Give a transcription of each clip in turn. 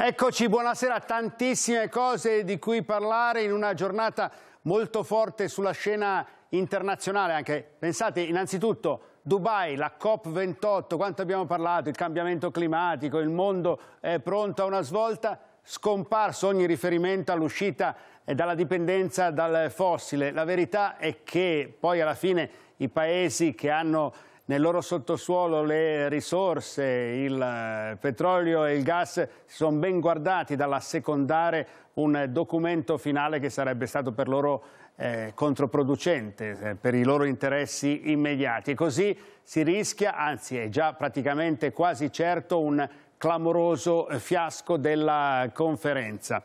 Eccoci, buonasera, tantissime cose di cui parlare in una giornata molto forte sulla scena internazionale anche. Pensate innanzitutto Dubai, la COP28, quanto abbiamo parlato, il cambiamento climatico, il mondo è pronto a una svolta, scomparso ogni riferimento all'uscita eh, dalla dipendenza dal fossile. La verità è che poi alla fine i paesi che hanno nel loro sottosuolo le risorse, il eh, petrolio e il gas si sono ben guardati dall'assecondare un documento finale che sarebbe stato per loro eh, controproducente, eh, per i loro interessi immediati. E così si rischia, anzi è già praticamente quasi certo, un clamoroso fiasco della conferenza.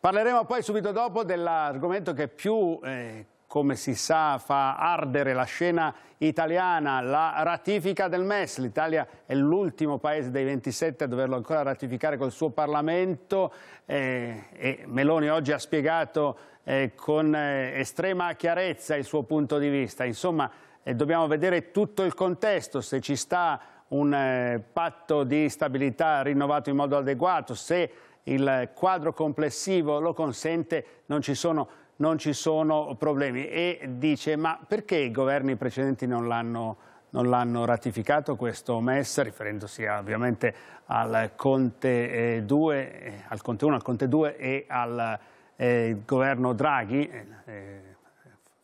Parleremo poi subito dopo dell'argomento che più eh, come si sa, fa ardere la scena italiana, la ratifica del MES. L'Italia è l'ultimo paese dei 27 a doverlo ancora ratificare col suo Parlamento eh, e Meloni oggi ha spiegato eh, con eh, estrema chiarezza il suo punto di vista. Insomma, eh, dobbiamo vedere tutto il contesto, se ci sta un eh, patto di stabilità rinnovato in modo adeguato, se il quadro complessivo lo consente, non ci sono non ci sono problemi e dice ma perché i governi precedenti non l'hanno non l'hanno ratificato questo MES, riferendosi eh, ovviamente al Conte, 2, eh, eh, al Conte 1, al Conte 2 e al eh, governo Draghi. Eh,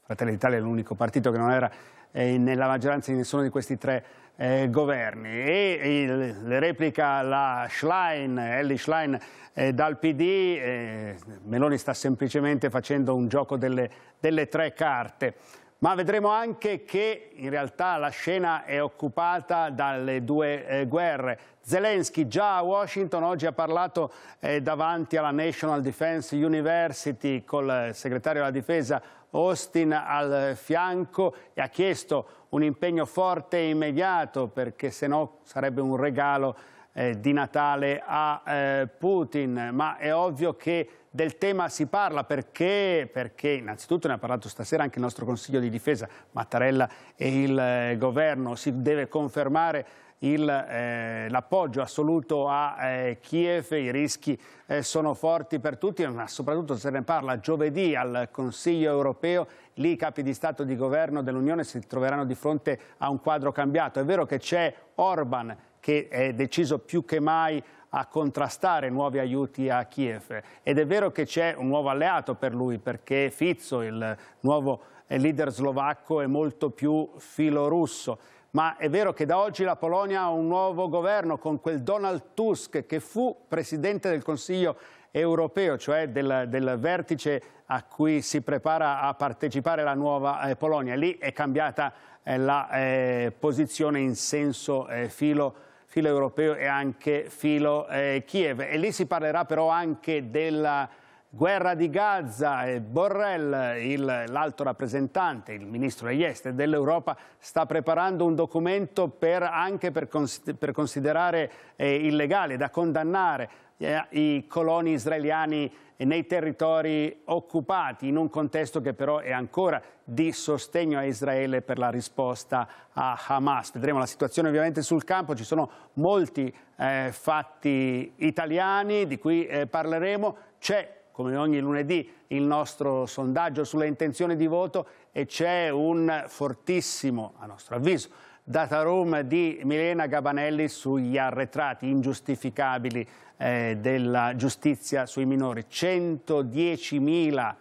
Fratelli d'Italia è l'unico partito che non era eh, nella maggioranza di nessuno di questi tre eh, governi e il, le replica la Schlein, Ellie Schlein eh, dal PD, eh, Meloni sta semplicemente facendo un gioco delle, delle tre carte. Ma vedremo anche che in realtà la scena è occupata dalle due eh, guerre. Zelensky già a Washington oggi ha parlato eh, davanti alla National Defense University col segretario della difesa Austin al fianco e ha chiesto un impegno forte e immediato perché se no sarebbe un regalo eh, di Natale a eh, Putin, ma è ovvio che del tema si parla perché, perché innanzitutto ne ha parlato stasera anche il nostro Consiglio di Difesa, Mattarella e il eh, Governo, si deve confermare eh, l'appoggio eh, assoluto a eh, Kiev, i rischi eh, sono forti per tutti, ma soprattutto se ne parla giovedì al Consiglio europeo, lì i capi di Stato e di Governo dell'Unione si troveranno di fronte a un quadro cambiato. È vero che c'è Orban che è deciso più che mai a contrastare nuovi aiuti a Kiev ed è vero che c'è un nuovo alleato per lui perché Fizzo, il nuovo eh, leader slovacco, è molto più filorusso ma è vero che da oggi la Polonia ha un nuovo governo con quel Donald Tusk che fu presidente del Consiglio europeo, cioè del, del vertice a cui si prepara a partecipare la nuova eh, Polonia. Lì è cambiata eh, la eh, posizione in senso eh, filo, filo europeo e anche filo eh, Kiev. E lì si parlerà però anche della Guerra di Gaza e Borrell, l'alto rappresentante, il ministro degli esteri dell'Europa, sta preparando un documento per, anche per, cons per considerare eh, illegale, da condannare eh, i coloni israeliani nei territori occupati, in un contesto che però è ancora di sostegno a Israele per la risposta a Hamas. Vedremo la situazione ovviamente sul campo, ci sono molti eh, fatti italiani di cui eh, parleremo. C'è come ogni lunedì, il nostro sondaggio sulle intenzioni di voto e c'è un fortissimo, a nostro avviso, data room di Milena Gabanelli sugli arretrati ingiustificabili eh, della giustizia sui minori. 110.000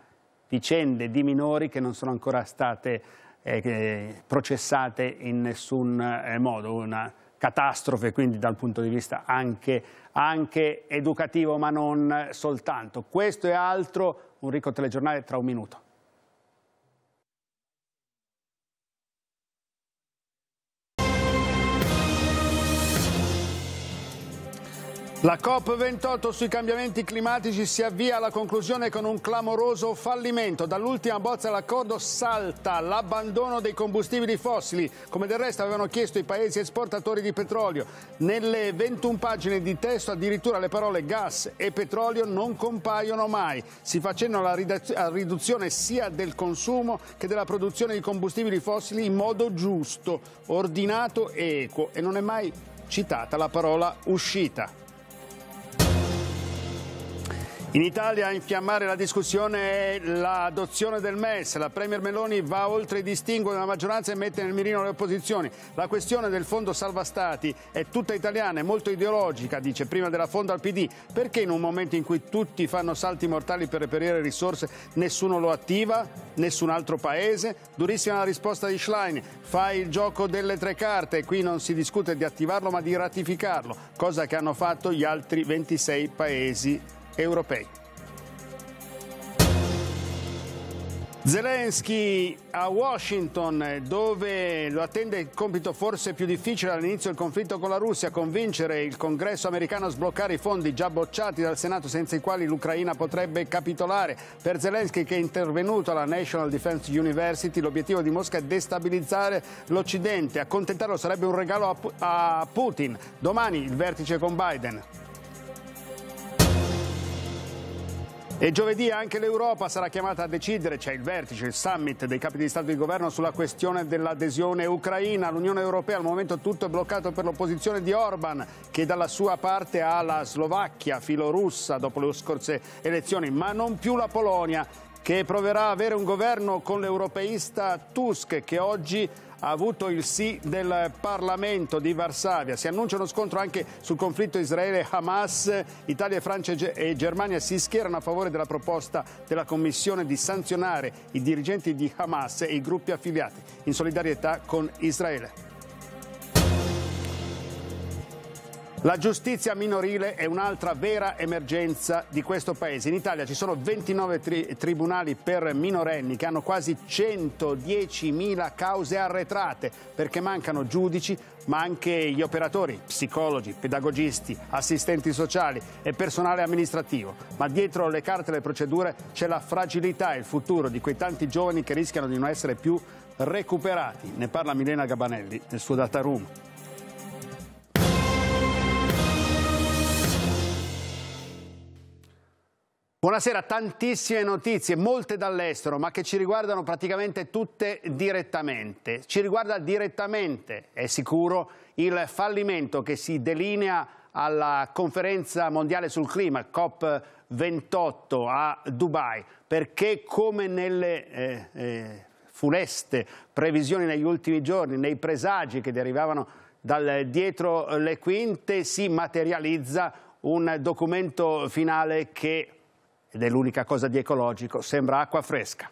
vicende di minori che non sono ancora state eh, processate in nessun eh, modo. Una catastrofe, quindi dal punto di vista anche, anche educativo, ma non soltanto. Questo e altro, un ricco telegiornale tra un minuto. La COP28 sui cambiamenti climatici si avvia alla conclusione con un clamoroso fallimento. Dall'ultima bozza dell'accordo salta l'abbandono dei combustibili fossili, come del resto avevano chiesto i paesi esportatori di petrolio. Nelle 21 pagine di testo addirittura le parole gas e petrolio non compaiono mai. Si facendo la riduzione sia del consumo che della produzione di combustibili fossili in modo giusto, ordinato e equo e non è mai citata la parola uscita. In Italia a infiammare la discussione è l'adozione del MES. La Premier Meloni va oltre i distinguo della maggioranza e mette nel mirino le opposizioni. La questione del fondo salva stati è tutta italiana e molto ideologica, dice prima della fonda al PD. Perché in un momento in cui tutti fanno salti mortali per reperire risorse nessuno lo attiva? Nessun altro paese? Durissima la risposta di Schlein. Fa il gioco delle tre carte. Qui non si discute di attivarlo ma di ratificarlo, cosa che hanno fatto gli altri 26 paesi europei. Zelensky a Washington, dove lo attende il compito forse più difficile all'inizio del conflitto con la Russia, convincere il congresso americano a sbloccare i fondi già bocciati dal Senato senza i quali l'Ucraina potrebbe capitolare. Per Zelensky che è intervenuto alla National Defense University, l'obiettivo di Mosca è destabilizzare l'Occidente. Accontentarlo sarebbe un regalo a Putin. Domani il vertice con Biden. E giovedì anche l'Europa sarà chiamata a decidere, c'è il vertice, il summit dei capi di Stato e di Governo sulla questione dell'adesione ucraina all'Unione Europea. Al momento tutto è bloccato per l'opposizione di Orban che dalla sua parte ha la Slovacchia filorussa dopo le scorse elezioni, ma non più la Polonia che proverà a avere un governo con l'europeista Tusk che oggi ha avuto il sì del Parlamento di Varsavia. Si annuncia uno scontro anche sul conflitto Israele-Hamas. Italia, Francia e Germania si schierano a favore della proposta della Commissione di sanzionare i dirigenti di Hamas e i gruppi affiliati in solidarietà con Israele. La giustizia minorile è un'altra vera emergenza di questo Paese. In Italia ci sono 29 tri tribunali per minorenni che hanno quasi 110.000 cause arretrate perché mancano giudici ma anche gli operatori, psicologi, pedagogisti, assistenti sociali e personale amministrativo. Ma dietro le carte e le procedure c'è la fragilità e il futuro di quei tanti giovani che rischiano di non essere più recuperati. Ne parla Milena Gabanelli nel suo data room. Buonasera, tantissime notizie, molte dall'estero, ma che ci riguardano praticamente tutte direttamente. Ci riguarda direttamente, è sicuro, il fallimento che si delinea alla conferenza mondiale sul clima, COP28 a Dubai, perché come nelle eh, eh, funeste previsioni negli ultimi giorni, nei presagi che derivavano dal dietro le quinte, si materializza un documento finale che ed è l'unica cosa di ecologico, sembra acqua fresca.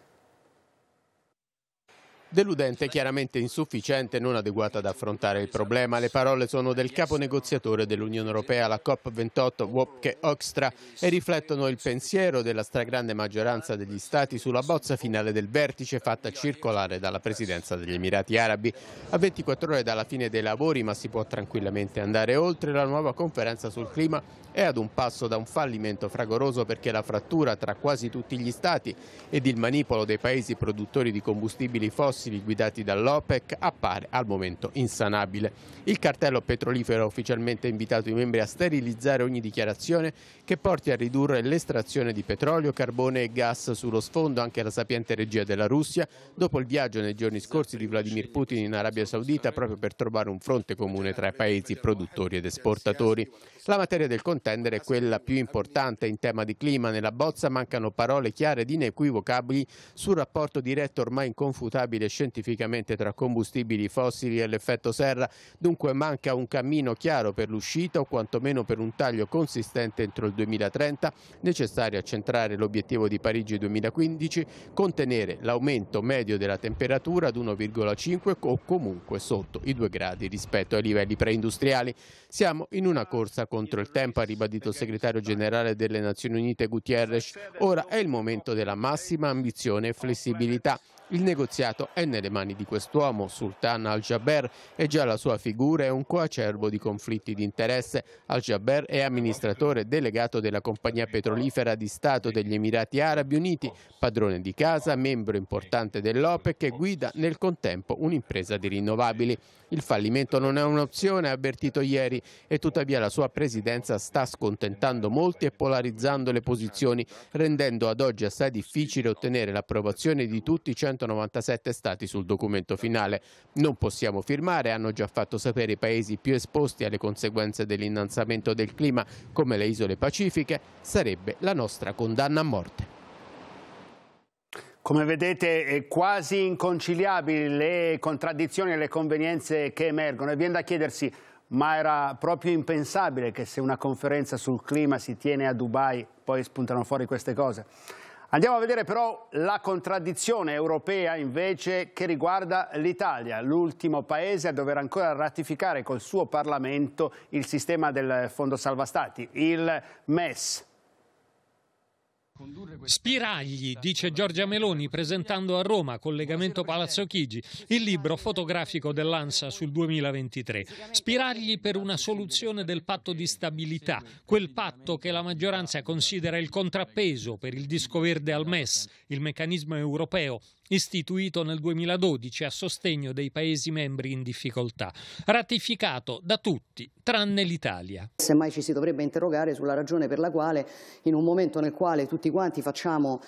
Deludente, chiaramente insufficiente e non adeguata ad affrontare il problema. Le parole sono del capo negoziatore dell'Unione Europea, la COP28, Wopke Oxtra, e riflettono il pensiero della stragrande maggioranza degli Stati sulla bozza finale del vertice fatta circolare dalla Presidenza degli Emirati Arabi. A 24 ore dalla fine dei lavori, ma si può tranquillamente andare oltre, la nuova conferenza sul clima è ad un passo da un fallimento fragoroso perché la frattura tra quasi tutti gli Stati ed il manipolo dei paesi produttori di combustibili fossili fossili guidati dall'OPEC appare al momento insanabile. Il cartello petrolifero ha ufficialmente invitato i membri a sterilizzare ogni dichiarazione che porti a ridurre l'estrazione di petrolio, carbone e gas sullo sfondo anche la sapiente regia della Russia dopo il viaggio nei giorni scorsi di Vladimir Putin in Arabia Saudita proprio per trovare un fronte comune tra i paesi produttori ed esportatori. La materia del contendere è quella più importante in tema di clima. Nella bozza mancano parole chiare ed inequivocabili sul rapporto diretto ormai inconfutabile scientificamente tra combustibili fossili e l'effetto serra, dunque manca un cammino chiaro per l'uscita o quantomeno per un taglio consistente entro il 2030, necessario a centrare l'obiettivo di Parigi 2015, contenere l'aumento medio della temperatura ad 1,5 o comunque sotto i 2 gradi rispetto ai livelli preindustriali. Siamo in una corsa contro il tempo, ha ribadito il segretario generale delle Nazioni Unite Gutiérrez. Ora è il momento della massima ambizione e flessibilità il negoziato è nelle mani di quest'uomo, Sultan Al-Jaber, e già la sua figura è un coacervo di conflitti di interesse. Al-Jaber è amministratore delegato della compagnia petrolifera di Stato degli Emirati Arabi Uniti, padrone di casa, membro importante dell'OPEC e guida nel contempo un'impresa di rinnovabili. Il fallimento non è un'opzione, ha avvertito ieri, e tuttavia la sua presidenza sta scontentando molti e polarizzando le posizioni, rendendo ad oggi assai difficile ottenere l'approvazione di tutti i 100 197 stati sul documento finale. Non possiamo firmare, hanno già fatto sapere i paesi più esposti alle conseguenze dell'innalzamento del clima come le isole pacifiche, sarebbe la nostra condanna a morte. Come vedete è quasi inconciliabili le contraddizioni e le convenienze che emergono e viene da chiedersi ma era proprio impensabile che se una conferenza sul clima si tiene a Dubai poi spuntano fuori queste cose. Andiamo a vedere però la contraddizione europea invece che riguarda l'Italia, l'ultimo paese a dover ancora ratificare col suo Parlamento il sistema del Fondo Salva Stati, il MES. Spiragli, dice Giorgia Meloni presentando a Roma, collegamento Palazzo Chigi, il libro fotografico dell'ANSA sul 2023. Spiragli per una soluzione del patto di stabilità, quel patto che la maggioranza considera il contrappeso per il disco verde al MES, il meccanismo europeo istituito nel 2012 a sostegno dei Paesi membri in difficoltà, ratificato da tutti, tranne l'Italia. Semmai ci si dovrebbe interrogare sulla ragione per la quale in un momento nel quale tutti quanti facciamo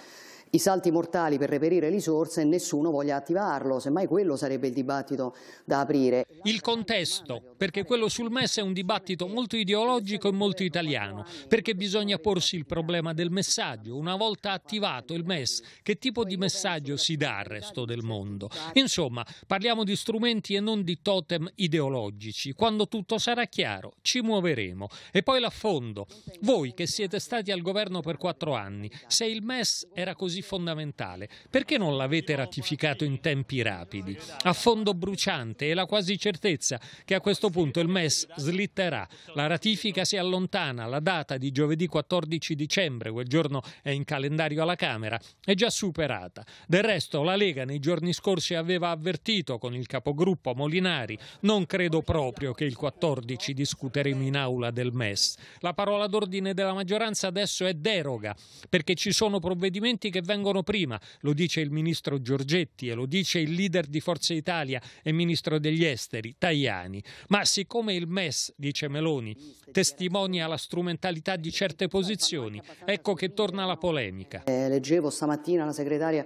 i salti mortali per reperire risorse e nessuno voglia attivarlo, semmai quello sarebbe il dibattito da aprire. Il contesto, perché quello sul MES è un dibattito molto ideologico e molto italiano, perché bisogna porsi il problema del messaggio, una volta attivato il MES, che tipo di messaggio si dà al resto del mondo? Insomma, parliamo di strumenti e non di totem ideologici, quando tutto sarà chiaro ci muoveremo. E poi l'affondo, voi che siete stati al governo per quattro anni, se il MES era così fondamentale? Perché non l'avete ratificato in tempi rapidi? A fondo bruciante e la quasi certezza che a questo punto il MES slitterà. La ratifica si allontana, la data di giovedì 14 dicembre, quel giorno è in calendario alla Camera, è già superata. Del resto la Lega nei giorni scorsi aveva avvertito con il capogruppo Molinari, non credo proprio che il 14 discuteremo in aula del MES. La parola d'ordine della maggioranza adesso è deroga, perché ci sono provvedimenti che vengono vengono prima, lo dice il ministro Giorgetti e lo dice il leader di Forza Italia e ministro degli esteri, Tajani. Ma siccome il MES, dice Meloni, testimonia la strumentalità di certe posizioni, ecco che torna la polemica. Eh, leggevo stamattina la segretaria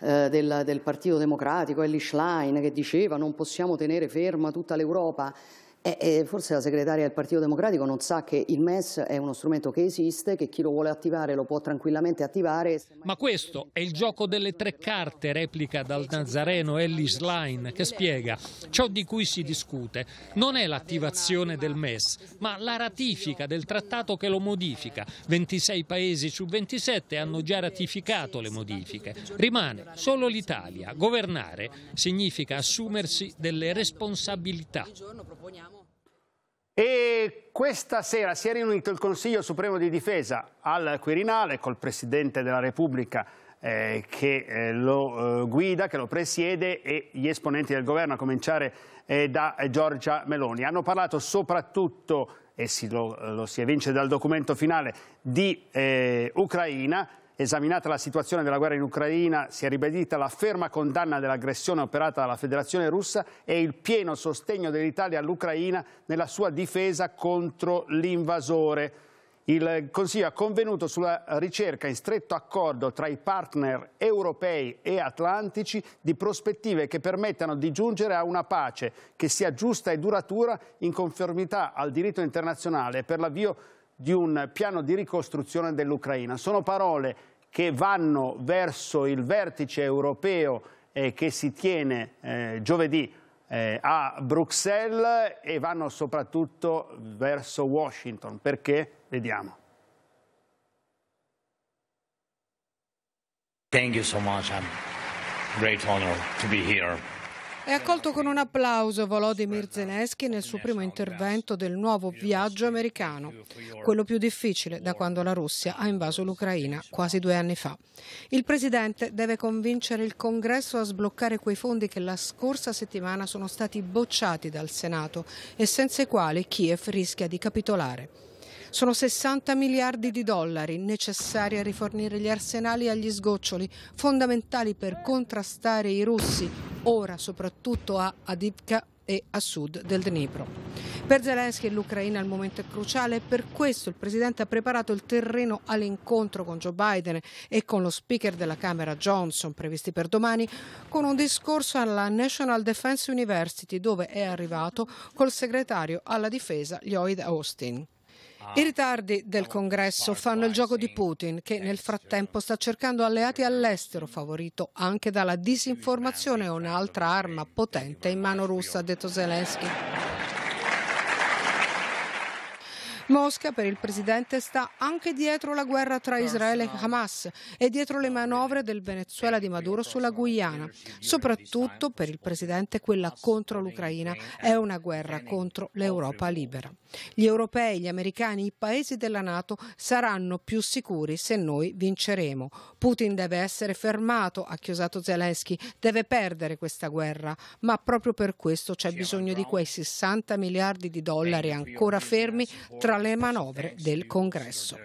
eh, del, del, Partito Democratico, Ellie Schlein, che diceva non possiamo tenere ferma tutta l'Europa eh, forse la segretaria del Partito Democratico non sa che il MES è uno strumento che esiste, che chi lo vuole attivare lo può tranquillamente attivare. Ma questo è il gioco delle tre carte, replica dal Nazareno Ellis Line, che spiega ciò di cui si discute non è l'attivazione del MES, ma la ratifica del trattato che lo modifica. 26 paesi su 27 hanno già ratificato le modifiche. Rimane solo l'Italia. Governare significa assumersi delle responsabilità. E questa sera si è riunito il Consiglio Supremo di Difesa al Quirinale col Presidente della Repubblica eh, che eh, lo eh, guida, che lo presiede e gli esponenti del governo, a cominciare eh, da Giorgia Meloni. Hanno parlato soprattutto, e si, lo, lo, si evince dal documento finale, di eh, Ucraina, Esaminata la situazione della guerra in Ucraina, si è ribadita la ferma condanna dell'aggressione operata dalla Federazione russa e il pieno sostegno dell'Italia all'Ucraina nella sua difesa contro l'invasore. Il Consiglio ha convenuto sulla ricerca in stretto accordo tra i partner europei e atlantici di prospettive che permettano di giungere a una pace che sia giusta e duratura in conformità al diritto internazionale per l'avvio di un piano di ricostruzione dell'Ucraina. Sono parole che vanno verso il vertice europeo eh, che si tiene eh, giovedì eh, a Bruxelles e vanno soprattutto verso Washington. Perché? Vediamo. Thank you so much. I'm great honor to be here. È accolto con un applauso Volodymyr Zelensky nel suo primo intervento del nuovo viaggio americano, quello più difficile da quando la Russia ha invaso l'Ucraina quasi due anni fa. Il Presidente deve convincere il Congresso a sbloccare quei fondi che la scorsa settimana sono stati bocciati dal Senato e senza i quali Kiev rischia di capitolare. Sono 60 miliardi di dollari necessari a rifornire gli arsenali agli sgoccioli, fondamentali per contrastare i russi, ora soprattutto a Adipka e a sud del Dnipro. Per Zelensky l'Ucraina al momento è cruciale e per questo il Presidente ha preparato il terreno all'incontro con Joe Biden e con lo Speaker della Camera Johnson, previsti per domani, con un discorso alla National Defense University dove è arrivato col segretario alla difesa Lloyd Austin. Ah, I ritardi del congresso fanno il gioco di Putin, che eh, nel frattempo sta cercando alleati all'estero, mm. favorito anche dalla disinformazione, un'altra arma potente in mano russa, ha detto Zelensky. Mosca per il presidente sta anche dietro la guerra tra Israele e Hamas e dietro le manovre del Venezuela di Maduro sulla Guyana. Soprattutto per il presidente quella contro l'Ucraina è una guerra contro l'Europa libera. Gli europei, gli americani, i paesi della Nato saranno più sicuri se noi vinceremo. Putin deve essere fermato, ha chiosato Zelensky, deve perdere questa guerra, ma proprio per questo c'è bisogno di quei 60 miliardi di dollari ancora fermi tra alle manovre del Congresso.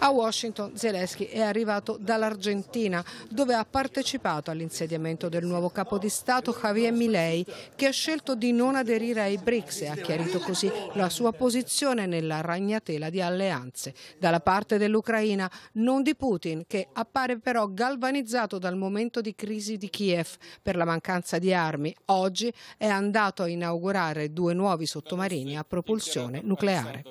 A Washington Zelensky è arrivato dall'Argentina dove ha partecipato all'insediamento del nuovo capo di Stato Javier Milei che ha scelto di non aderire ai BRICS e ha chiarito così la sua posizione nella ragnatela di alleanze dalla parte dell'Ucraina, non di Putin che appare però galvanizzato dal momento di crisi di Kiev per la mancanza di armi. Oggi è andato a inaugurare due nuovi sottomarini a propulsione nucleare.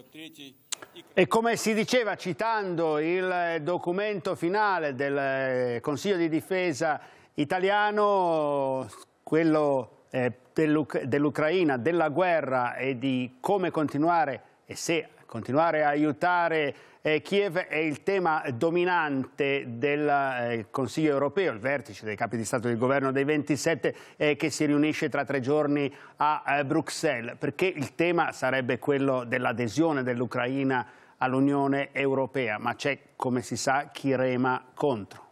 E come si diceva citando il eh, documento finale del eh, Consiglio di difesa italiano, quello eh, dell'Ucraina, della guerra e di come continuare e se Continuare a aiutare eh, Kiev è il tema dominante del eh, Consiglio europeo, il vertice dei capi di Stato e del Governo dei 27 eh, che si riunisce tra tre giorni a eh, Bruxelles, perché il tema sarebbe quello dell'adesione dell'Ucraina all'Unione europea, ma c'è, come si sa, chi rema contro.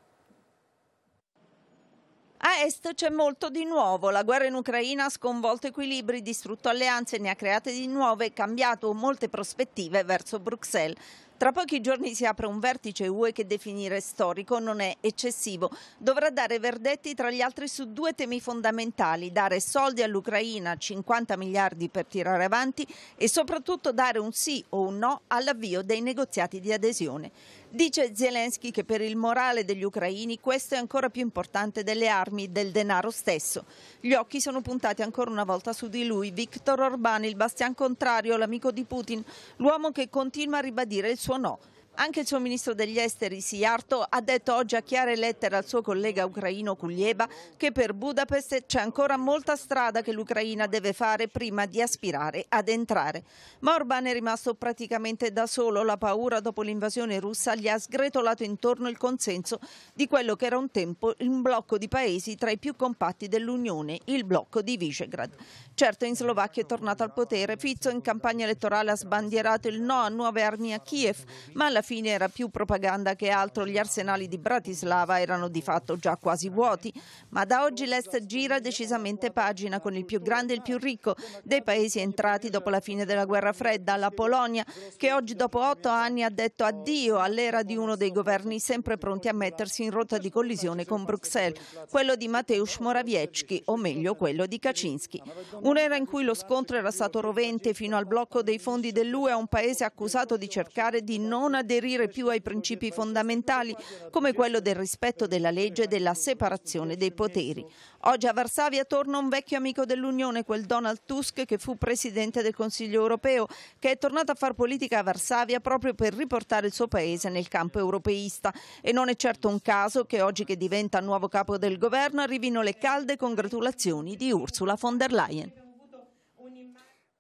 A est c'è molto di nuovo. La guerra in Ucraina ha sconvolto equilibri, distrutto alleanze, ne ha create di nuove e cambiato molte prospettive verso Bruxelles. Tra pochi giorni si apre un vertice UE che definire storico non è eccessivo. Dovrà dare verdetti tra gli altri su due temi fondamentali, dare soldi all'Ucraina, 50 miliardi per tirare avanti e soprattutto dare un sì o un no all'avvio dei negoziati di adesione. Dice Zelensky che per il morale degli ucraini questo è ancora più importante delle armi, del denaro stesso. Gli occhi sono puntati ancora una volta su di lui, Viktor Orban, il bastian contrario, l'amico di Putin, l'uomo che continua a ribadire il suo no. Anche il suo ministro degli esteri Siarto ha detto oggi a chiare lettere al suo collega ucraino Kulieba che per Budapest c'è ancora molta strada che l'Ucraina deve fare prima di aspirare ad entrare. Ma Orban è rimasto praticamente da solo, la paura dopo l'invasione russa gli ha sgretolato intorno il consenso di quello che era un tempo un blocco di paesi tra i più compatti dell'Unione, il blocco di Visegrad. Certo in Slovacchia è tornato al potere, Fizzo in campagna elettorale ha sbandierato il no a nuove armi a Kiev, ma la alla fine era più propaganda che altro, gli arsenali di Bratislava erano di fatto già quasi vuoti, ma da oggi l'Est gira decisamente pagina con il più grande e il più ricco dei paesi entrati dopo la fine della guerra fredda, la Polonia, che oggi dopo otto anni ha detto addio all'era di uno dei governi sempre pronti a mettersi in rotta di collisione con Bruxelles, quello di Mateusz Morawiecki, o meglio quello di Kaczynski. Un'era in cui lo scontro era stato rovente fino al blocco dei fondi dell'UE a un paese accusato di cercare di non aderire aderire più ai principi fondamentali come quello del rispetto della legge e della separazione dei poteri. Oggi a Varsavia torna un vecchio amico dell'Unione, quel Donald Tusk che fu presidente del Consiglio europeo, che è tornato a far politica a Varsavia proprio per riportare il suo paese nel campo europeista. E non è certo un caso che oggi che diventa nuovo capo del governo arrivino le calde congratulazioni di Ursula von der Leyen.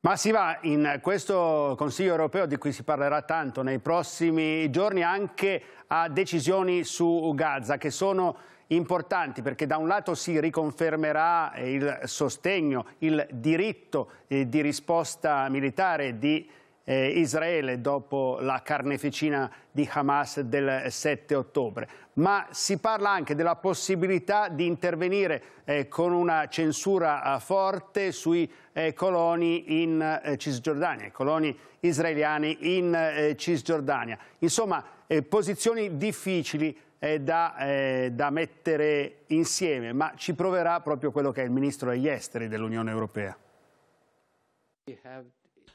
Ma si va in questo Consiglio europeo di cui si parlerà tanto nei prossimi giorni anche a decisioni su Gaza che sono importanti perché da un lato si riconfermerà il sostegno, il diritto eh, di risposta militare di eh, Israele dopo la carneficina di Hamas del 7 ottobre, ma si parla anche della possibilità di intervenire eh, con una censura eh, forte sui eh, coloni in eh, Cisgiordania, i coloni israeliani in eh, Cisgiordania. Insomma, posizioni difficili da, eh, da, mettere insieme, ma ci proverà proprio quello che è il ministro degli esteri dell'Unione Europea.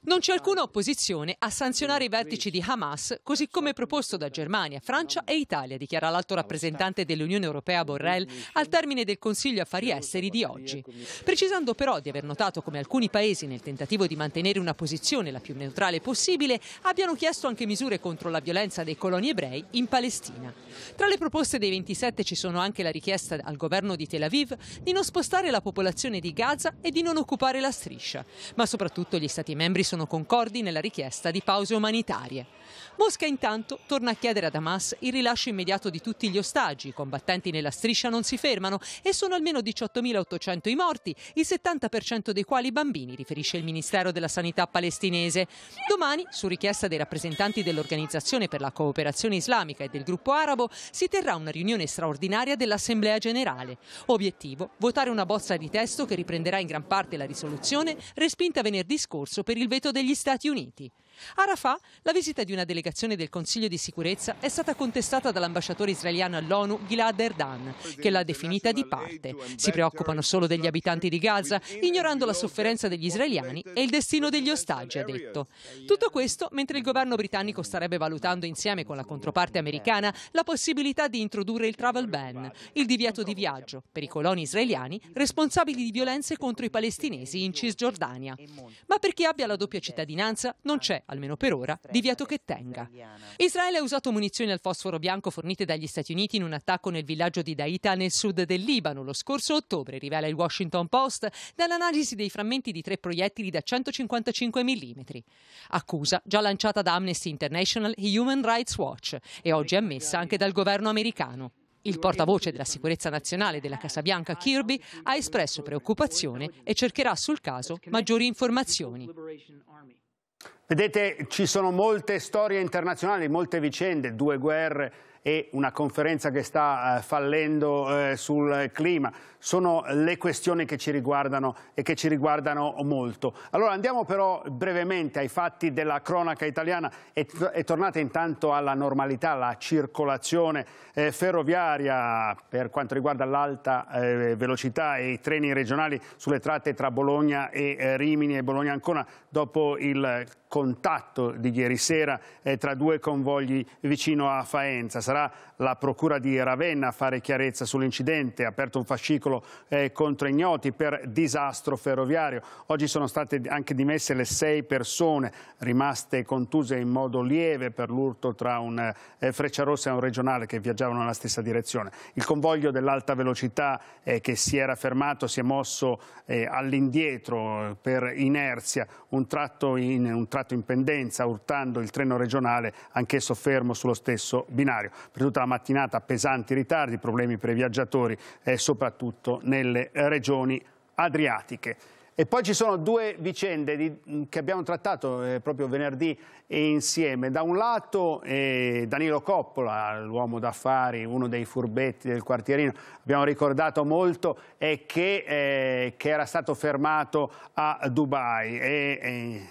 Non c'è alcuna opposizione a sanzionare i vertici di Hamas, così come proposto da Germania, Francia e Italia, dichiara l'alto rappresentante dell'Unione Europea Borrell al termine del Consiglio Affari Esteri di oggi, precisando però di aver notato come alcuni paesi, nel tentativo di mantenere una posizione la più neutrale possibile, abbiano chiesto anche misure contro la violenza dei coloni ebrei in Palestina. Tra le proposte dei 27 ci sono anche la richiesta al governo di Tel Aviv di non spostare la popolazione di Gaza e di non occupare la striscia, ma soprattutto gli Stati membri sono sono concordi nella richiesta di pause umanitarie. Mosca intanto torna a chiedere a Damas il rilascio immediato di tutti gli ostaggi, i combattenti nella striscia non si fermano e sono almeno 18.800 i morti, il 70% dei quali bambini, riferisce il Ministero della Sanità palestinese. Domani, su richiesta dei rappresentanti dell'Organizzazione per la Cooperazione Islamica e del Gruppo Arabo, si terrà una riunione straordinaria dell'Assemblea Generale. Obiettivo, votare una bozza di testo che riprenderà in gran parte la risoluzione respinta venerdì scorso per il veto Senato degli Stati Uniti. A Rafah la visita di una delegazione del Consiglio di sicurezza è stata contestata dall'ambasciatore israeliano all'ONU Gilad Erdan, che l'ha definita di parte. Si preoccupano solo degli abitanti di Gaza, ignorando la sofferenza degli israeliani e il destino degli ostaggi, ha detto. Tutto questo mentre il governo britannico starebbe valutando insieme con la controparte americana la possibilità di introdurre il travel ban, il divieto di viaggio per i coloni israeliani responsabili di violenze contro i palestinesi in Cisgiordania. Ma per chi abbia la doppia cittadinanza non c'è almeno per ora, divieto che tenga. Israele ha usato munizioni al fosforo bianco fornite dagli Stati Uniti in un attacco nel villaggio di Daita nel sud del Libano lo scorso ottobre, rivela il Washington Post, dall'analisi dei frammenti di tre proiettili da 155 mm. Accusa già lanciata da Amnesty International e Human Rights Watch e oggi ammessa anche dal governo americano. Il portavoce della sicurezza nazionale della Casa Bianca, Kirby, ha espresso preoccupazione e cercherà sul caso maggiori informazioni. Vedete, ci sono molte storie internazionali, molte vicende, due guerre e una conferenza che sta eh, fallendo eh, sul clima sono le questioni che ci riguardano e che ci riguardano molto. Allora andiamo però brevemente ai fatti della cronaca italiana e è tornata intanto alla normalità la circolazione eh, ferroviaria per quanto riguarda l'alta eh, velocità e i treni regionali sulle tratte tra Bologna e eh, Rimini e Bologna Ancona dopo il contatto di ieri sera eh, tra due convogli vicino a Faenza. Sarà la procura di Ravenna a fare chiarezza sull'incidente, ha aperto un fascicolo euro eh, contro ignoti per disastro ferroviario. Oggi sono state anche dimesse le sei persone rimaste contuse in modo lieve per l'urto tra un eh, Frecciarossa e un regionale che viaggiavano nella stessa direzione. Il convoglio dell'alta velocità eh, che si era fermato si è mosso eh, all'indietro eh, per inerzia, un tratto, in, un tratto in pendenza, urtando il treno regionale, anch'esso fermo sullo stesso binario. Per tutta la mattinata pesanti ritardi, problemi per i viaggiatori e eh, soprattutto soprattutto nelle regioni adriatiche. E poi ci sono due vicende di, che abbiamo trattato eh, proprio venerdì insieme. Da un lato eh, Danilo Coppola, l'uomo d'affari, uno dei furbetti del quartierino, abbiamo ricordato molto, è che, eh, che, era stato fermato a Dubai. E, eh,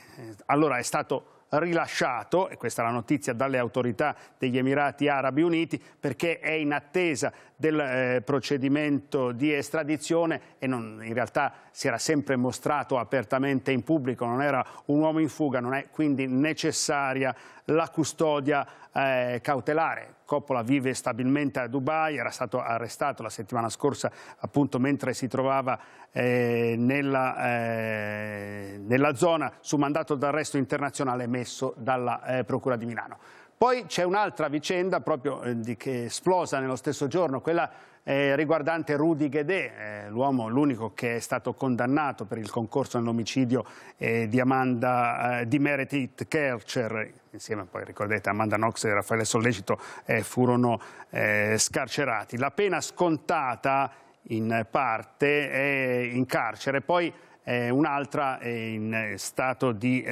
allora è stato rilasciato, e questa è la notizia dalle autorità degli Emirati Arabi Uniti, perché è in attesa del eh, procedimento di estradizione e non, in realtà si era sempre mostrato apertamente in pubblico, non era un uomo in fuga, non è quindi necessaria la custodia eh, cautelare Coppola vive stabilmente a Dubai, era stato arrestato la settimana scorsa appunto mentre si trovava eh, nella, eh, nella, zona su mandato d'arresto internazionale emesso dalla eh, Procura di Milano. Poi c'è un'altra vicenda proprio eh, che esplosa nello stesso giorno, quella eh, riguardante Rudy Ghedè, eh, l'uomo l'unico che è stato condannato per il concorso all'omicidio eh, di Amanda eh, di Meredith Kercher, insieme poi ricordate Amanda Knox e Raffaele Sollecito eh, furono eh, scarcerati. La pena scontata in parte è in carcere, poi un'altra è in stato di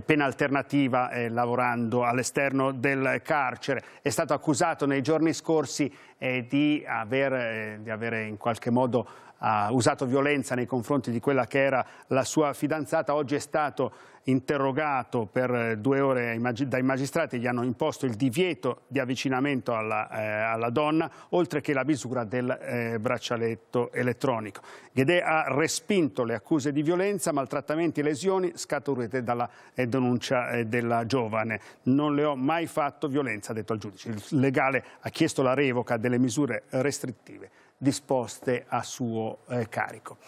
pena alternativa eh, lavorando all'esterno del carcere. È stato accusato nei giorni scorsi eh, di, aver, eh, di, avere in qualche modo ha usato violenza nei confronti di quella che era la sua fidanzata, oggi è stato interrogato per eh, due ore dai magistrati, gli hanno imposto il divieto di avvicinamento alla, eh, alla donna, oltre che la misura del eh, braccialetto elettronico. Ghede ha respinto le accuse di violenza, maltrattamenti e lesioni scaturite dalla eh, denuncia eh, della giovane. Non le ho mai fatto violenza, ha detto al giudice. Il legale ha chiesto la revoca delle misure restrittive disposte a suo eh, carico.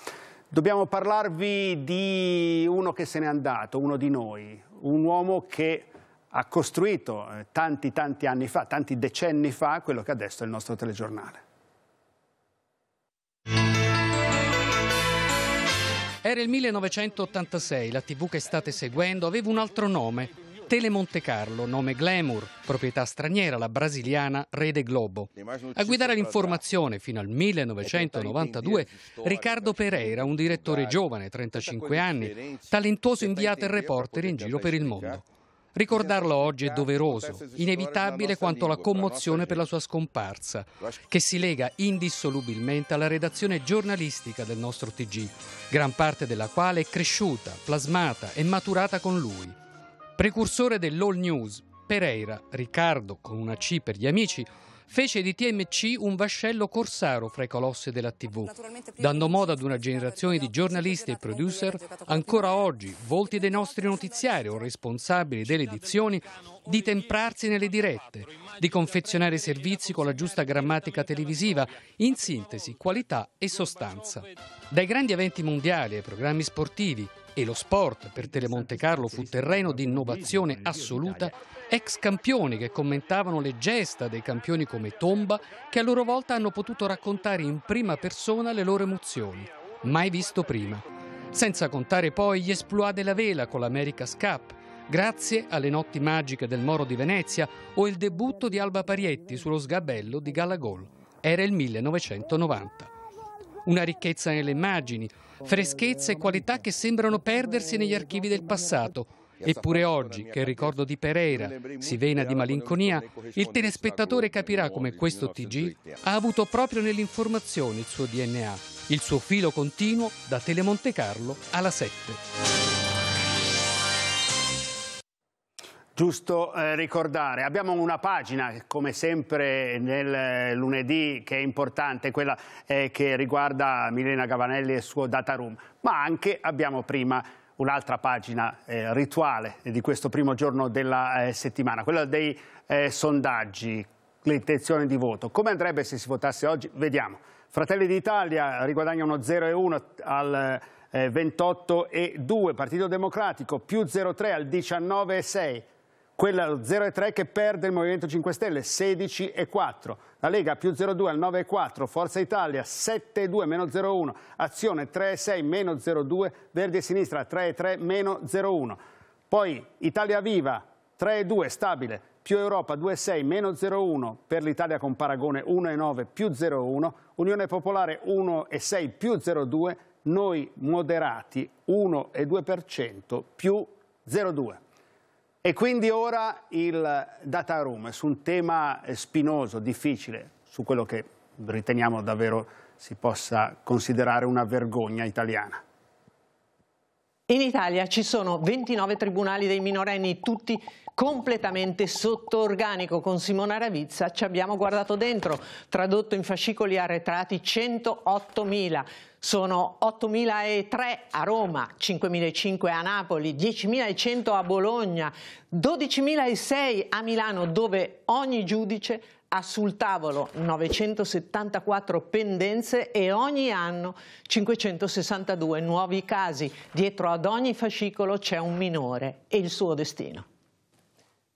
Dobbiamo parlarvi di uno che se n'è andato, uno di noi, un uomo che ha costruito eh, tanti tanti anni fa, tanti decenni fa, quello che adesso è il nostro telegiornale. Era il 1986, la tv che state seguendo aveva un altro nome, Tele Monte Carlo, nome Glamour, proprietà straniera, la brasiliana Rede Globo. A guidare l'informazione fino al 1992 Riccardo Pereira, un direttore giovane, 35 anni, talentuoso inviato e reporter in giro per il mondo. Ricordarlo oggi è doveroso, inevitabile quanto la commozione per la sua scomparsa, che si lega indissolubilmente alla redazione giornalistica del nostro TG, gran parte della quale è cresciuta, plasmata e maturata con lui. Precursore dell'All News, Pereira, Riccardo con una C per gli amici, fece di TMC un vascello corsaro fra i colossi della TV, dando modo ad una generazione di giornalisti e producer ancora oggi, volti dei nostri notiziari o responsabili delle edizioni, di temprarsi nelle dirette, di confezionare servizi con la giusta grammatica televisiva, in sintesi, qualità e sostanza. Dai grandi eventi mondiali ai programmi sportivi, e lo sport per Telemonte Carlo fu terreno di innovazione assoluta, ex campioni che commentavano le gesta dei campioni come tomba, che a loro volta hanno potuto raccontare in prima persona le loro emozioni, mai visto prima. Senza contare poi gli esploit della vela con l'America's Cup, grazie alle notti magiche del Moro di Venezia o il debutto di Alba Parietti sullo sgabello di Gallagol. Era il 1990 una ricchezza nelle immagini, freschezza e qualità che sembrano perdersi negli archivi del passato. Eppure oggi, che il ricordo di Pereira si vena di malinconia, il telespettatore capirà come questo TG ha avuto proprio nell'informazione il suo DNA, il suo filo continuo da Telemonte Carlo alla 7. Giusto eh, ricordare, abbiamo una pagina come sempre nel eh, lunedì che è importante, quella eh, che riguarda Milena Gavanelli e il suo data room, ma anche abbiamo prima un'altra pagina eh, rituale di questo primo giorno della eh, settimana, quella dei eh, sondaggi, l'intenzione di voto. Come andrebbe se si votasse oggi? Vediamo. Fratelli d'Italia riguadagna uno 0,1 al... 28 e 2, Partito Democratico più 0,3 al 19,6, quella 0,3 che perde il Movimento 5 Stelle, 16,4. La Lega più 0,2 al 9,4, Forza Italia 7,2 meno 0,1, Azione 3,6 meno 0,2, Verdi e Sinistra 3,3 meno 0,1. Poi Italia Viva 3,2 stabile, più Europa 2,6 meno 0,1 per l'Italia con paragone 1,9 più 0,1, Unione Popolare 1,6 più 0,2, noi moderati 1,2% più 0,2. E quindi ora il data room su un tema eh, spinoso, difficile, su quello che riteniamo davvero si possa considerare una vergogna italiana. In Italia ci sono 29 tribunali dei minorenni, tutti completamente sotto organico. Con Simona Ravizza ci abbiamo guardato dentro, tradotto in fascicoli arretrati 108.000. Sono 8.003 a Roma, 5.005 a Napoli, 10.100 a Bologna, 12.006 a Milano, dove ogni giudice ha sul tavolo 974 pendenze e ogni anno 562 nuovi casi. Dietro ad ogni fascicolo c'è un minore e il suo destino.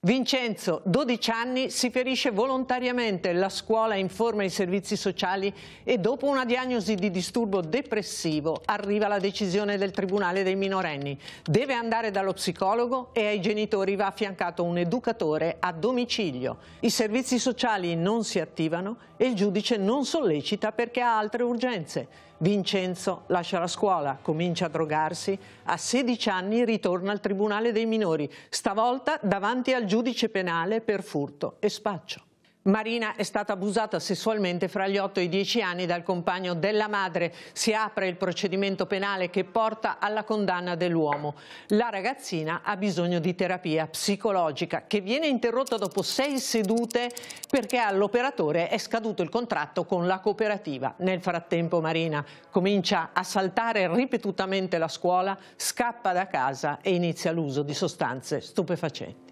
Vincenzo, 12 anni, si ferisce volontariamente, la scuola informa i servizi sociali e dopo una diagnosi di disturbo depressivo arriva la decisione del Tribunale dei minorenni. Deve andare dallo psicologo e ai genitori va affiancato un educatore a domicilio. I servizi sociali non si attivano e il giudice non sollecita perché ha altre urgenze. Vincenzo lascia la scuola, comincia a drogarsi, a 16 anni ritorna al Tribunale dei minori, stavolta davanti al giudice penale per furto e spaccio. Marina è stata abusata sessualmente fra gli 8 e i 10 anni dal compagno della madre. Si apre il procedimento penale che porta alla condanna dell'uomo. La ragazzina ha bisogno di terapia psicologica che viene interrotta dopo sei sedute perché all'operatore è scaduto il contratto con la cooperativa. Nel frattempo Marina comincia a saltare ripetutamente la scuola, scappa da casa e inizia l'uso di sostanze stupefacenti.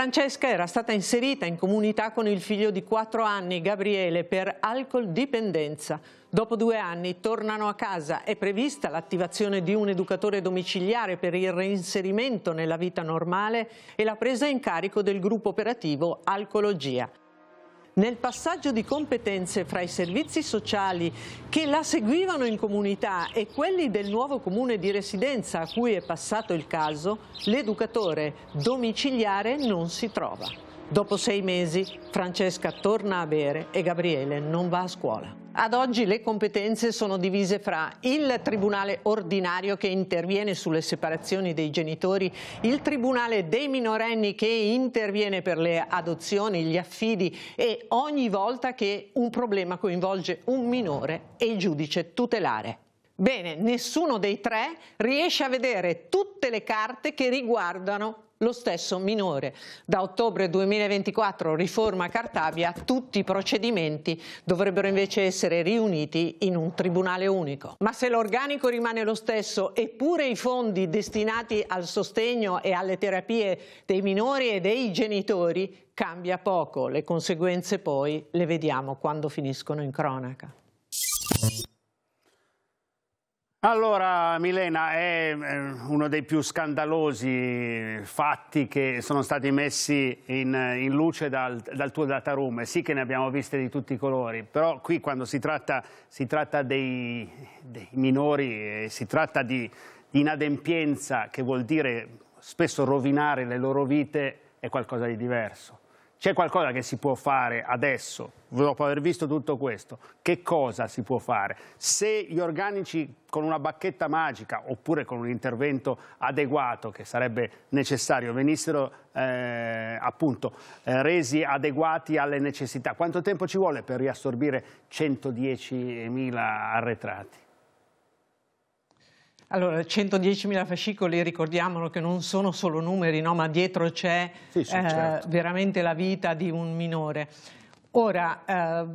Francesca era stata inserita in comunità con il figlio di 4 anni, Gabriele, per alcol dipendenza. Dopo due anni tornano a casa. È prevista l'attivazione di un educatore domiciliare per il reinserimento nella vita normale e la presa in carico del gruppo operativo Alcologia nel passaggio di competenze fra i servizi sociali che la seguivano in comunità e quelli del nuovo comune di residenza a cui è passato il caso, l'educatore domiciliare non si trova. Dopo sei mesi Francesca torna a bere e Gabriele non va a scuola. Ad oggi le competenze sono divise fra il Tribunale ordinario che interviene sulle separazioni dei genitori, il Tribunale dei minorenni che interviene per le adozioni, gli affidi e ogni volta che un problema coinvolge un minore e il giudice tutelare. Bene, nessuno dei tre riesce a vedere tutte le carte che riguardano lo stesso minore. Da ottobre 2024, riforma Cartabia, tutti i procedimenti dovrebbero invece essere riuniti in un tribunale unico. Ma se l'organico rimane lo stesso, eppure i fondi destinati al sostegno e alle terapie dei minori e dei genitori cambia poco. Le conseguenze poi le vediamo quando finiscono in cronaca. Allora Milena, è eh, uno dei più scandalosi fatti che sono stati messi in, in luce dal, dal, tuo dataroom. Sì che ne abbiamo viste di tutti i colori, però qui quando si tratta, si tratta dei, dei, minori, si tratta di, di inadempienza che vuol dire spesso rovinare le loro vite, è qualcosa di diverso. C'è qualcosa che si può fare adesso, dopo aver visto tutto questo? Che cosa si può fare? Se gli organici con una bacchetta magica oppure con un intervento adeguato che sarebbe necessario venissero eh, appunto eh, resi adeguati alle necessità, quanto tempo ci vuole per riassorbire 110.000 arretrati? Allora, 110.000 fascicoli ricordiamolo che non sono solo numeri, no? ma dietro c'è sì, sì, eh, certo. veramente la vita di un minore. Ora, eh,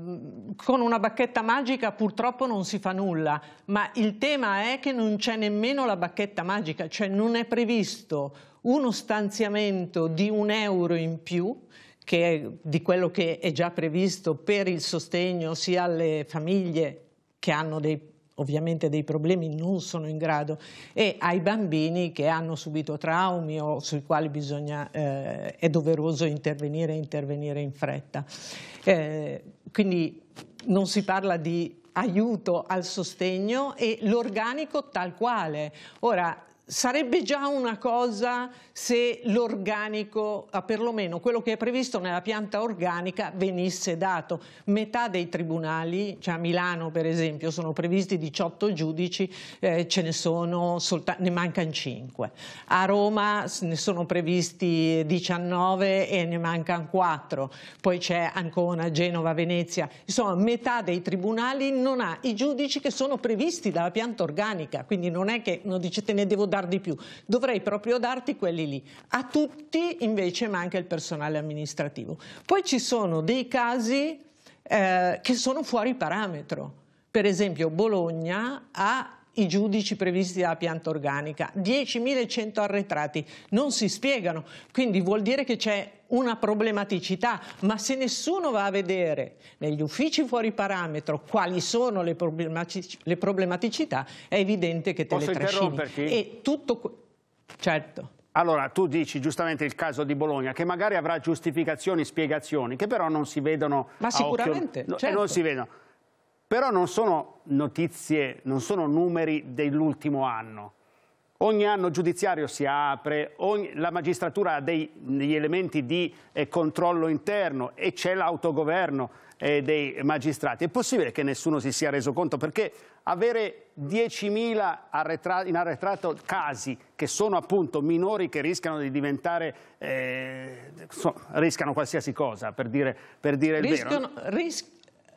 con una bacchetta magica purtroppo non si fa nulla, ma il tema è che non c'è nemmeno la bacchetta magica, cioè non è previsto uno stanziamento di un euro in più che è di quello che è già previsto per il sostegno sia alle famiglie che hanno dei ovviamente dei problemi non sono in grado e ai bambini che hanno subito traumi o sui quali bisogna, eh, è doveroso intervenire e intervenire in fretta. Eh, quindi non si parla di aiuto al sostegno e l'organico tal quale. Ora, sarebbe già una cosa se l'organico, ah, perlomeno quello che è previsto nella pianta organica, venisse dato. Metà dei tribunali, cioè a Milano per esempio, sono previsti 18 giudici, eh, ce ne sono soltanto, ne mancano 5. A Roma ne sono previsti 19 e ne mancano 4. Poi c'è ancora Genova, Venezia. Insomma, metà dei tribunali non ha i giudici che sono previsti dalla pianta organica, quindi non è che uno dice te ne devo dare dar di più, dovrei proprio darti quelli lì. A tutti invece manca il personale amministrativo. Poi ci sono dei casi eh, che sono fuori parametro. Per esempio Bologna ha i giudici previsti dalla pianta organica, 10.100 arretrati, non si spiegano, quindi vuol dire che c'è una problematicità, ma se nessuno va a vedere negli uffici fuori parametro quali sono le, problematici le problematicità, è evidente che te Posso le trascini. E tutto... Certo. Allora, tu dici giustamente il caso di Bologna, che magari avrà giustificazioni, spiegazioni, che però non si vedono. Ma sicuramente. Occhio... Certo. non si vedono. Però non sono notizie, non sono numeri dell'ultimo anno. Ogni anno giudiziario si apre, ogni, la magistratura ha dei, degli elementi di eh, controllo interno e c'è l'autogoverno eh, dei magistrati. È possibile che nessuno si sia reso conto perché avere 10.000 arretra in arretrato casi che sono appunto minori che rischiano di diventare, eh, so, rischiano qualsiasi cosa per dire, per dire rischiano, il vero. Ris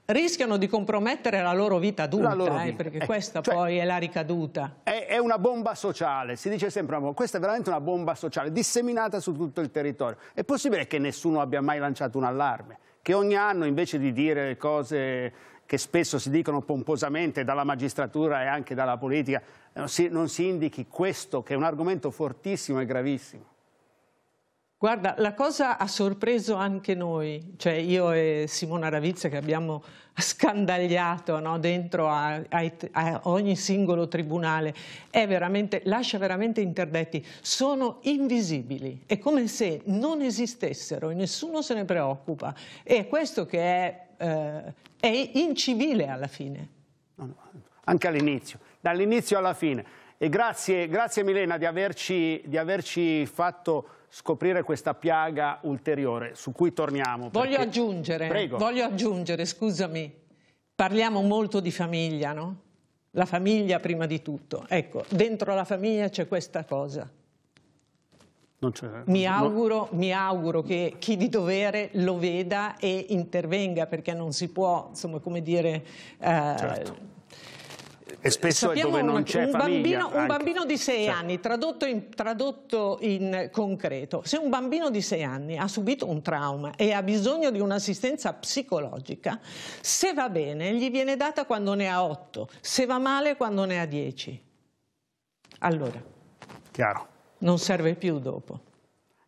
rischiano di compromettere la loro vita adulta, loro eh, perché eh, questa cioè, poi è la ricaduta. È, è, una bomba sociale, si dice sempre, ma questa è veramente una bomba sociale, disseminata su tutto il territorio. È possibile che nessuno abbia mai lanciato un allarme? Che ogni anno, invece di dire le cose che spesso si dicono pomposamente dalla magistratura e anche dalla politica, non eh, si, non si indichi questo, che è un argomento fortissimo e gravissimo? Guarda, la cosa ha sorpreso anche noi, cioè io e Simona Ravizza che abbiamo scandagliato no, dentro a, a, a, ogni singolo tribunale, veramente, lascia veramente interdetti, sono invisibili, è come se non esistessero e nessuno se ne preoccupa e è questo che è, eh, è incivile alla fine. No, no, anche all'inizio, dall'inizio alla fine. E grazie, grazie Milena di averci, di averci fatto scoprire questa piaga ulteriore su cui torniamo. Perché... Voglio, aggiungere, voglio aggiungere, scusami, parliamo molto di famiglia, no? La famiglia prima di tutto. Ecco, dentro la famiglia c'è questa cosa. Mi auguro, no. mi auguro, che chi di dovere lo veda e intervenga perché non si può, insomma, come dire... Eh, certo. E spesso Sappiamo è dove non c'è un famiglia. Bambino, un bambino di sei cioè. anni, tradotto in, tradotto in concreto, se un bambino di sei anni ha subito un trauma e ha bisogno di un'assistenza psicologica, se va bene gli viene data quando ne ha otto, se va male quando ne ha dieci. Allora, Chiaro. non serve più dopo.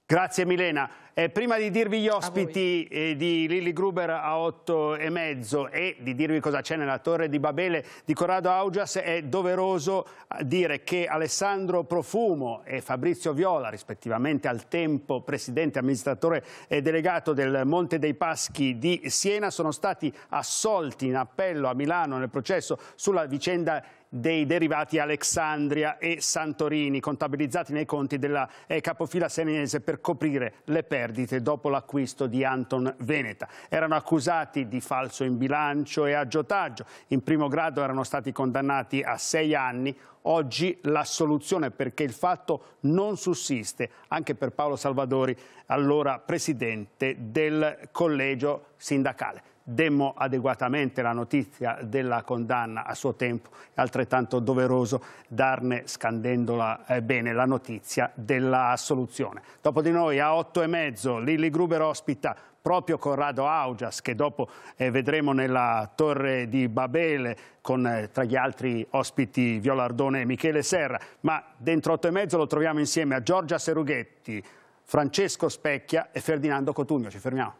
Grazie Milena. Eh, prima di dirvi gli ospiti eh, di Lilly Gruber a 8 e mezzo e di dirvi cosa c'è nella torre di Babele di Corrado Augias, è doveroso eh, dire che Alessandro Profumo e Fabrizio Viola, rispettivamente al tempo presidente e amministratore eh, delegato del Monte dei Paschi di Siena, sono stati assolti in appello a Milano nel processo sulla vicenda dei derivati Alexandria e Santorini contabilizzati nei conti della eh, capofila senese per coprire le perdite dopo l'acquisto di Anton Veneta. Erano accusati di falso in bilancio e aggiotaggio. In primo grado erano stati condannati a sei anni oggi l'assoluzione perché il fatto non sussiste anche per Paolo Salvadori, allora presidente del collegio sindacale demmo adeguatamente la notizia della condanna a suo tempo, è altrettanto doveroso darne, scandendola eh, bene, la notizia della assoluzione. Dopo di noi a otto e mezzo Lilli Gruber ospita proprio Corrado Augias, che dopo eh, vedremo nella Torre di Babele con eh, tra gli altri ospiti Violardone e Michele Serra, ma dentro otto e mezzo lo troviamo insieme a Giorgia Serughetti, Francesco Specchia e Ferdinando Cotugno. Ci fermiamo.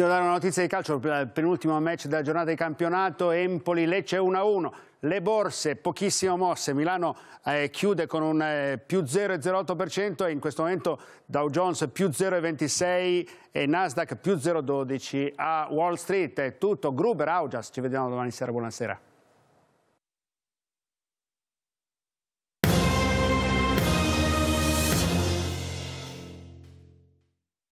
devo dare una notizia di calcio, il penultimo match della giornata di campionato, Empoli-Lecce 1-1. Le borse pochissime mosse, Milano eh, chiude con un eh, più 0,08% e in questo momento Dow Jones più 0,26% e Nasdaq più 0,12% a Wall Street. È tutto, Gruber, Augas, ci vediamo domani sera, buonasera.